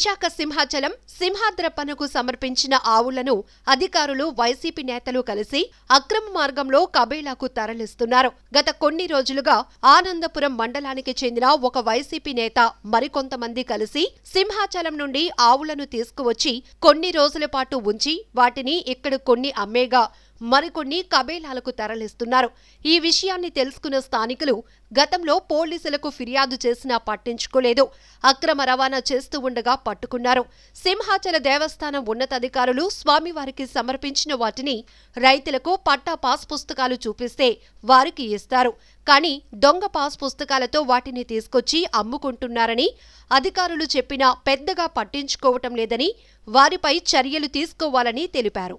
విశాఖ సింహాచలం సింహాద్రపనకు సమర్పించిన ఆవులను అధికారులు వైసీపీ నేతలు కలిసి అక్రమ మార్గంలో కబేలాకు తరలిస్తున్నారు గత కొన్ని రోజులుగా ఆనందపురం మండలానికి చెందిన ఒక వైసీపీ నేత మరికొంతమంది కలిసి సింహాచలం నుండి ఆవులను తీసుకువచ్చి కొన్ని రోజుల పాటు ఉంచి వాటిని ఇక్కడ కొన్ని అమ్మేగా మరికొన్ని కబేలాలకు తరలిస్తున్నారు ఈ విషయాన్ని తెలుసుకున్న స్థానికులు గతంలో పోలీసులకు ఫిర్యాదు చేసినా పట్టించుకోలేదు అక్రమ రవాణా చేస్తూ ఉండగా పట్టుకున్నారు సింహాచల దేవస్థానం ఉన్నతాధికారులు స్వామివారికి సమర్పించిన వాటిని రైతులకు పట్టా పాస్ పుస్తకాలు చూపిస్తే వారికి ఇస్తారు కానీ దొంగ పాస్ పుస్తకాలతో వాటిని తీసుకొచ్చి అమ్ముకుంటున్నారని అధికారులు చెప్పినా పెద్దగా పట్టించుకోవటం లేదని వారిపై చర్యలు తీసుకోవాలని తెలిపారు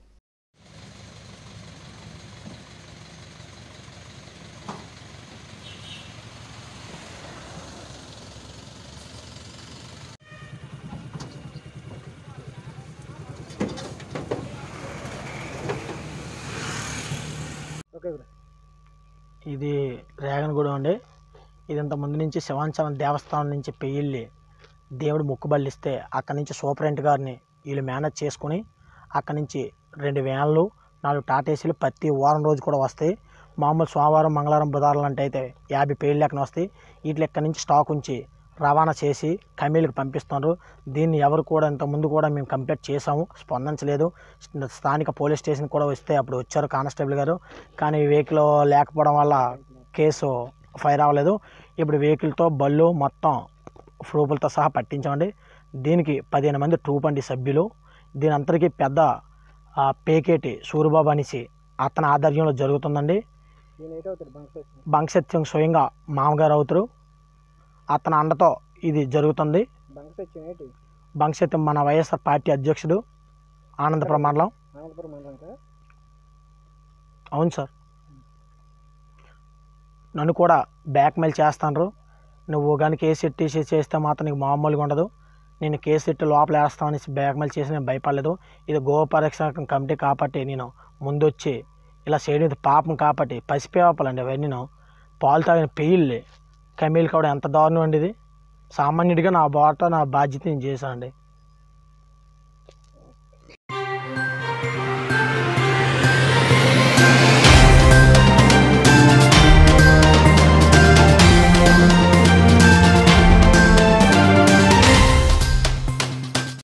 ఇది రేగన్గూడెం అండి ఇది ఇంతకుముందు నుంచి శివాంచలం దేవస్థానం నుంచి పెయ్యిల్లి దేవుడు మొక్కుబళ్ళు అక్కడి నుంచి సూపరింట్ గారిని వీళ్ళు మేనేజ్ చేసుకుని అక్కడి నుంచి రెండు వ్యాన్లు నాలుగు టాటేసీలు ప్రతి వారం రోజు కూడా వస్తాయి మామూలు సోమవారం మంగళవారం బుధవారం అంటే అయితే యాభై పేళ్ళు లెక్కన వస్తాయి వీటి లెక్క నుంచి స్టాక్ ఉంచి రవాణా చేసి కమిలీకి పంపిస్తున్నారు దీన్ని ఎవరు కూడా ముందు కూడా మేము కంప్లైంట్ చేసాము స్పందించలేదు స్థానిక పోలీస్ స్టేషన్ కూడా వస్తే అప్పుడు వచ్చారు కానిస్టేబుల్ గారు కానీ వెహికల్ లేకపోవడం వల్ల కేసు ఫైర్ అవ్వలేదు ఇప్పుడు వెహికల్తో బళ్ళు మొత్తం ప్రూఫ్లతో సహా పట్టించామండి దీనికి పదిహేను మంది ట్రూప్ అండి సభ్యులు దీని అంతటికీ పెద్ద పేకేటి సూర్యబాబు అనేసి అతని ఆధ్వర్యంలో జరుగుతుందండి బంక్సత్యం స్వయంగా మామగారు అవుతారు అతని అండతో ఇది జరుగుతుంది బంక్సెత్తి మన వైఎస్ఆర్ పార్టీ అధ్యక్షుడు ఆనందపురం మండలం అవును సార్ నన్ను కూడా మెయిల్ చేస్తాను నువ్వు కానీ కేసు ఎట్టేసి చేస్తే మాత్రం నీకు మామూలుగా ఉండదు నేను కేసు ఎట్టి లోపల వేస్తామని మెయిల్ చేసి నేను భయపడలేదు ఇది గోపరక్షణ కమిటీ కాబట్టి నేను ముందొచ్చి ఇలా చేయడం పాపం కాబట్టి పసిపేపలండి అవన్నీ పాలు తాగిన పెయిల్లే కమీల్ కావడం ఎంత దారుణం అండి ఇది సామాన్యుడిగా నా బాట నా బాధ్యత నేను చేశాను అండి